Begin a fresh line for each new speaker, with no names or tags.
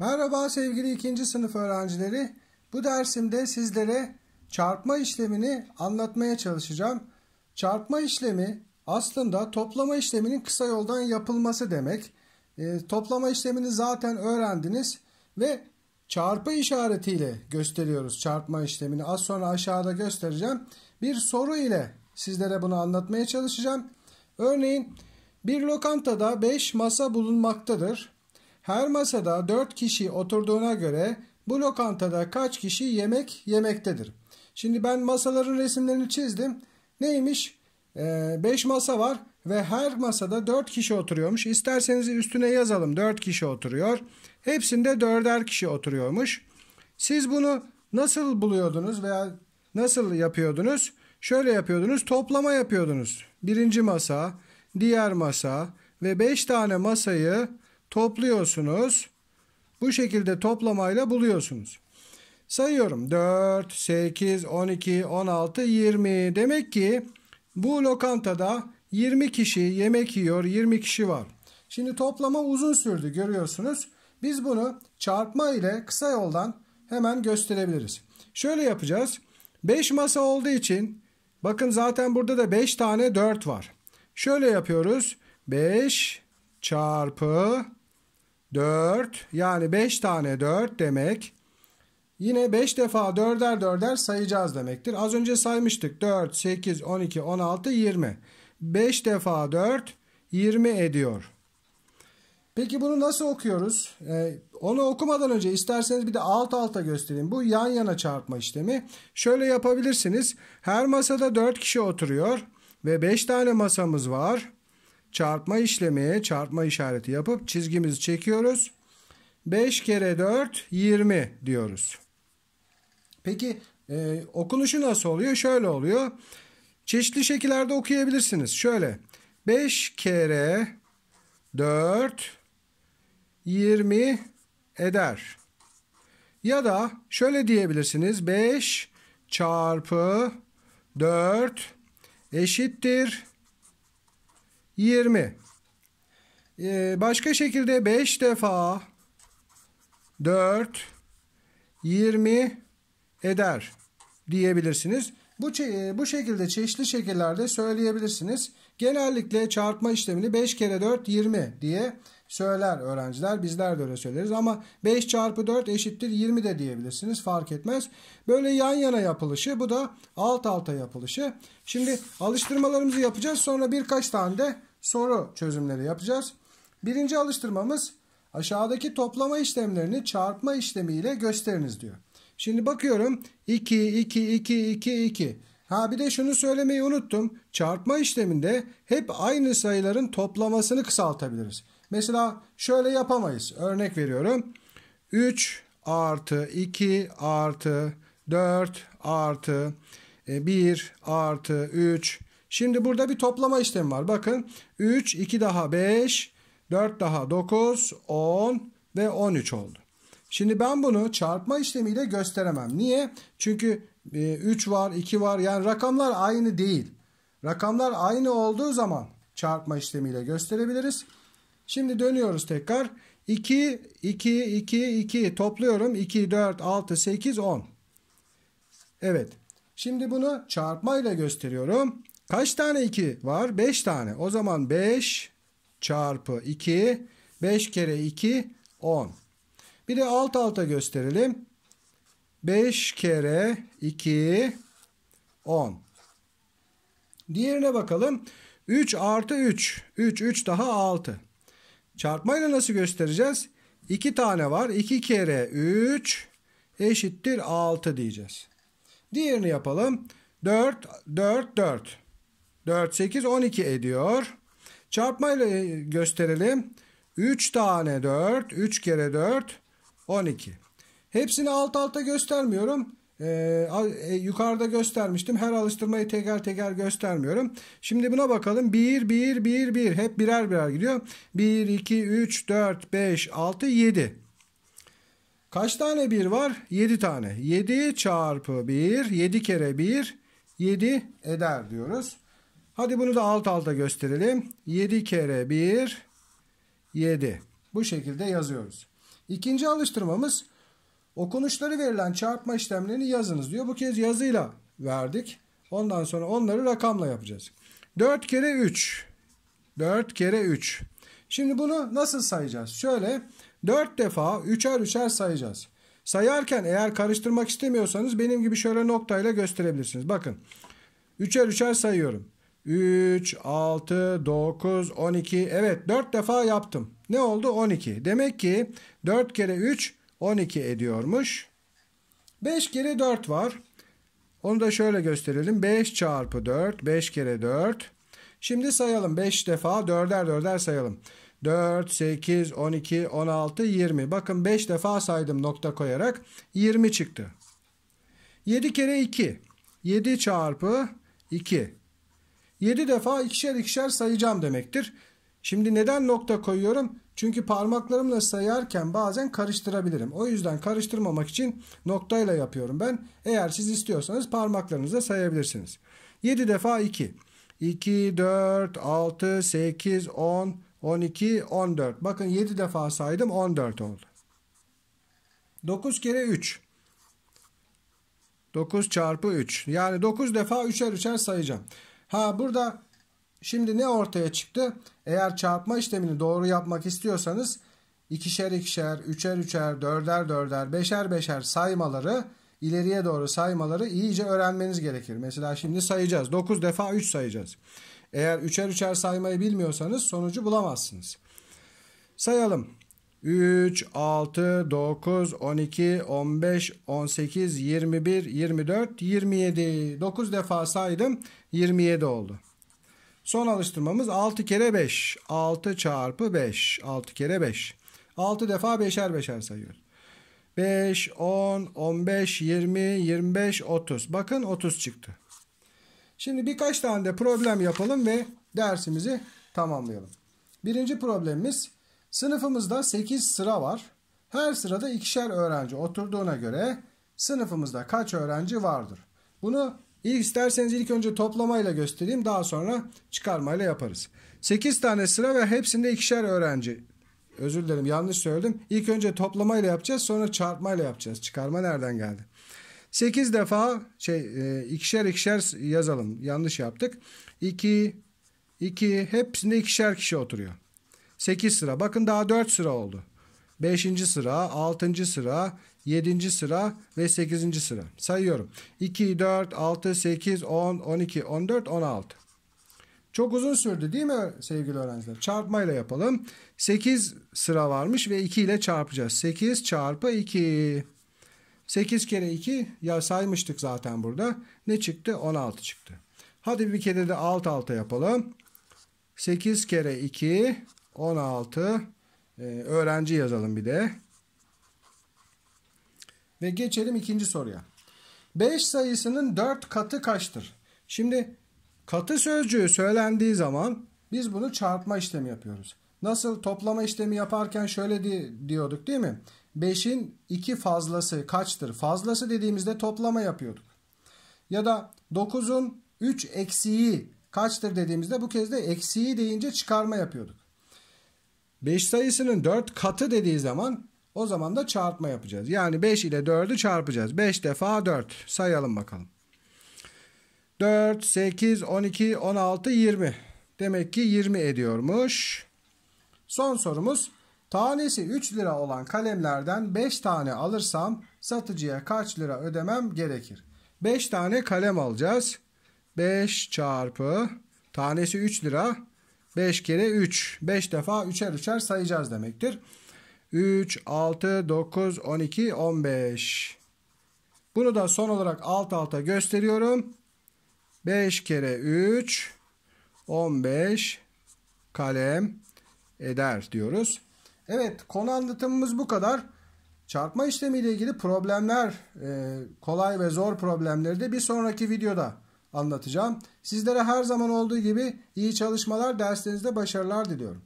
Merhaba sevgili ikinci sınıf öğrencileri. Bu dersimde sizlere çarpma işlemini anlatmaya çalışacağım. Çarpma işlemi aslında toplama işleminin kısa yoldan yapılması demek. E, toplama işlemini zaten öğrendiniz ve çarpı işaretiyle gösteriyoruz çarpma işlemini. Az sonra aşağıda göstereceğim. Bir soru ile sizlere bunu anlatmaya çalışacağım. Örneğin bir lokantada 5 masa bulunmaktadır. Her masada 4 kişi oturduğuna göre bu lokantada kaç kişi yemek yemektedir? Şimdi ben masaların resimlerini çizdim. Neymiş? 5 ee, masa var ve her masada 4 kişi oturuyormuş. İsterseniz üstüne yazalım 4 kişi oturuyor. Hepsinde 4'er kişi oturuyormuş. Siz bunu nasıl buluyordunuz veya nasıl yapıyordunuz? Şöyle yapıyordunuz toplama yapıyordunuz. Birinci masa, diğer masa ve 5 tane masayı topluyorsunuz. Bu şekilde toplamayla buluyorsunuz. Sayıyorum 4, 8, 12, 16, 20. Demek ki bu lokantada 20 kişi yemek yiyor, 20 kişi var. Şimdi toplama uzun sürdü görüyorsunuz. Biz bunu çarpma ile kısa yoldan hemen gösterebiliriz. Şöyle yapacağız. 5 masa olduğu için bakın zaten burada da 5 tane 4 var. Şöyle yapıyoruz. 5 çarpı 4 yani 5 tane 4 demek. Yine 5 defa 4'er 4'er sayacağız demektir. Az önce saymıştık 4, 8, 12, 16, 20. 5 defa 4 20 ediyor. Peki bunu nasıl okuyoruz? Ee, onu okumadan önce isterseniz bir de alt alta göstereyim. Bu yan yana çarpma işlemi. Şöyle yapabilirsiniz. Her masada 4 kişi oturuyor ve 5 tane masamız var çarpma işlemeye çarpma işareti yapıp çizgimizi çekiyoruz. 5 kere 4 20 diyoruz. Peki e, okunuşu nasıl oluyor? Şöyle oluyor. Çeşitli şekillerde okuyabilirsiniz. Şöyle 5 kere 4 20 eder. Ya da şöyle diyebilirsiniz. 5 çarpı 4 eşittir 20. Ee, başka şekilde 5 defa 4 20 eder diyebilirsiniz. Bu, e, bu şekilde çeşitli şekillerde söyleyebilirsiniz. Genellikle çarpma işlemini 5 kere 4 20 diye söyler öğrenciler. Bizler de öyle söyleriz ama 5 çarpı 4 eşittir 20 de diyebilirsiniz fark etmez. Böyle yan yana yapılışı bu da alt alta yapılışı. Şimdi alıştırmalarımızı yapacağız sonra birkaç tane de soru çözümleri yapacağız. Birinci alıştırmamız aşağıdaki toplama işlemlerini çarpma işlemiyle gösteriniz diyor. Şimdi bakıyorum 2 2 2 2 2. Ha bir de şunu söylemeyi unuttum. Çarpma işleminde hep aynı sayıların toplamasını kısaltabiliriz. Mesela şöyle yapamayız. Örnek veriyorum. 3 artı 2 artı 4 artı 1 e, artı 3 Şimdi burada bir toplama işlemi var. Bakın 3, 2 daha 5, 4 daha 9, 10 ve 13 oldu. Şimdi ben bunu çarpma işlemiyle gösteremem. Niye? Çünkü 3 e, var, 2 var. Yani rakamlar aynı değil. Rakamlar aynı olduğu zaman çarpma işlemiyle gösterebiliriz. Şimdi dönüyoruz tekrar. 2, 2, 2, 2 topluyorum. 2, 4, 6, 8, 10. Evet. Şimdi bunu çarpmayla gösteriyorum. Kaç tane 2 var? 5 tane. O zaman 5 çarpı 2. 5 kere 2 10. Bir de alt alta gösterelim. 5 kere 2 10. Diğerine bakalım. 3 artı 3. 3 3 daha 6. Çarpmayla nasıl göstereceğiz? 2 tane var. 2 kere 3 eşittir 6 diyeceğiz. Diğerini yapalım. 4 4 4. 4, 8, 12 ediyor. Çarpmayla gösterelim. 3 tane 4, 3 kere 4, 12. Hepsini alt alta göstermiyorum. Ee, e, yukarıda göstermiştim. Her alıştırmayı teker teker göstermiyorum. Şimdi buna bakalım. 1, 1, 1, 1. Hep birer birer gidiyor. 1, 2, 3, 4, 5, 6, 7. Kaç tane 1 var? 7 tane. 7 çarpı 1, 7 kere 1, 7 eder diyoruz. Hadi bunu da alt alta gösterelim. 7 kere 1 7. Bu şekilde yazıyoruz. İkinci alıştırmamız okunuşları verilen çarpma işlemlerini yazınız diyor. Bu kez yazıyla verdik. Ondan sonra onları rakamla yapacağız. 4 kere 3. 4 kere 3. Şimdi bunu nasıl sayacağız? Şöyle 4 defa 3'er 3'er sayacağız. Sayarken eğer karıştırmak istemiyorsanız benim gibi şöyle noktayla gösterebilirsiniz. Bakın 3'er 3'er sayıyorum. 3, 6, 9, 12. Evet 4 defa yaptım. Ne oldu? 12. Demek ki 4 kere 3 12 ediyormuş. 5 kere 4 var. Onu da şöyle gösterelim. 5 çarpı 4. 5 kere 4. Şimdi sayalım. 5 defa 4'er 4'er sayalım. 4, 8, 12, 16, 20. Bakın 5 defa saydım nokta koyarak. 20 çıktı. 7 kere 2. 7 çarpı 2. 7 defa ikişer ikişer sayacağım demektir. Şimdi neden nokta koyuyorum? Çünkü parmaklarımla sayarken bazen karıştırabilirim. O yüzden karıştırmamak için noktayla yapıyorum ben. Eğer siz istiyorsanız parmaklarınızla sayabilirsiniz. 7 defa 2. 2, 4, 6, 8, 10, 12, 14. Bakın 7 defa saydım 14 oldu. 9 kere 3. 9 çarpı 3. Yani 9 defa 3'er 3'er sayacağım. Ha burada şimdi ne ortaya çıktı? Eğer çarpma işlemini doğru yapmak istiyorsanız ikişer ikişer, üçer üçer, dörder dörder, beşer beşer saymaları ileriye doğru saymaları iyice öğrenmeniz gerekir. Mesela şimdi sayacağız. 9 defa 3 sayacağız. Eğer üçer üçer saymayı bilmiyorsanız sonucu bulamazsınız. Sayalım. 3, 6, 9, 12, 15, 18, 21, 24, 27. 9 defa saydım 27 oldu. Son alıştırmamız 6 kere 5. 6 çarpı 5. 6 kere 5. 6 defa 5'er 5'er sayıyoruz. 5, 10, 15, 20, 25, 30. Bakın 30 çıktı. Şimdi birkaç tane de problem yapalım ve dersimizi tamamlayalım. Birinci problemimiz Sınıfımızda 8 sıra var. Her sırada ikişer öğrenci oturduğuna göre sınıfımızda kaç öğrenci vardır? Bunu ilk isterseniz ilk önce toplamayla göstereyim daha sonra çıkarmayla yaparız. 8 tane sıra ve hepsinde ikişer öğrenci. Özür dilerim yanlış söyledim. İlk önce toplamayla yapacağız sonra çarpmayla yapacağız. Çıkarma nereden geldi? 8 defa şey e, ikişer ikişer yazalım. Yanlış yaptık. 2 2 hepsinde ikişer kişi oturuyor. 8 sıra. Bakın daha 4 sıra oldu. 5. sıra, 6. sıra, 7. sıra ve 8. sıra. Sayıyorum. 2, 4, 6, 8, 10, 12, 14, 16. Çok uzun sürdü değil mi sevgili öğrenciler? Çarpmayla yapalım. 8 sıra varmış ve 2 ile çarpacağız. 8 çarpı 2. 8 kere 2 ya saymıştık zaten burada. Ne çıktı? 16 çıktı. Hadi bir kere de alt alta yapalım. 8 kere 2 16 e, ee, öğrenci yazalım bir de. Ve geçelim ikinci soruya. 5 sayısının 4 katı kaçtır? Şimdi katı sözcüğü söylendiği zaman biz bunu çarpma işlemi yapıyoruz. Nasıl toplama işlemi yaparken şöyle di diyorduk değil mi? 5'in 2 fazlası kaçtır? Fazlası dediğimizde toplama yapıyorduk. Ya da 9'un 3 eksiği kaçtır dediğimizde bu kez de eksiği deyince çıkarma yapıyorduk. 5 sayısının 4 katı dediği zaman o zaman da çarpma yapacağız. Yani 5 ile 4'ü çarpacağız. 5 defa 4 sayalım bakalım. 4, 8, 12, 16, 20. Demek ki 20 ediyormuş. Son sorumuz. Tanesi 3 lira olan kalemlerden 5 tane alırsam satıcıya kaç lira ödemem gerekir? 5 tane kalem alacağız. 5 çarpı tanesi 3 lira 5 kere 3. 5 defa 3'er 3'er sayacağız demektir. 3, 6, 9, 12, 15. Bunu da son olarak alt alta gösteriyorum. 5 kere 3, 15 kalem eder diyoruz. Evet konu anlatımımız bu kadar. Çarpma işlemiyle ilgili problemler, e, kolay ve zor problemleri de bir sonraki videoda anlatacağım. Sizlere her zaman olduğu gibi iyi çalışmalar, derslerinizde başarılar diliyorum.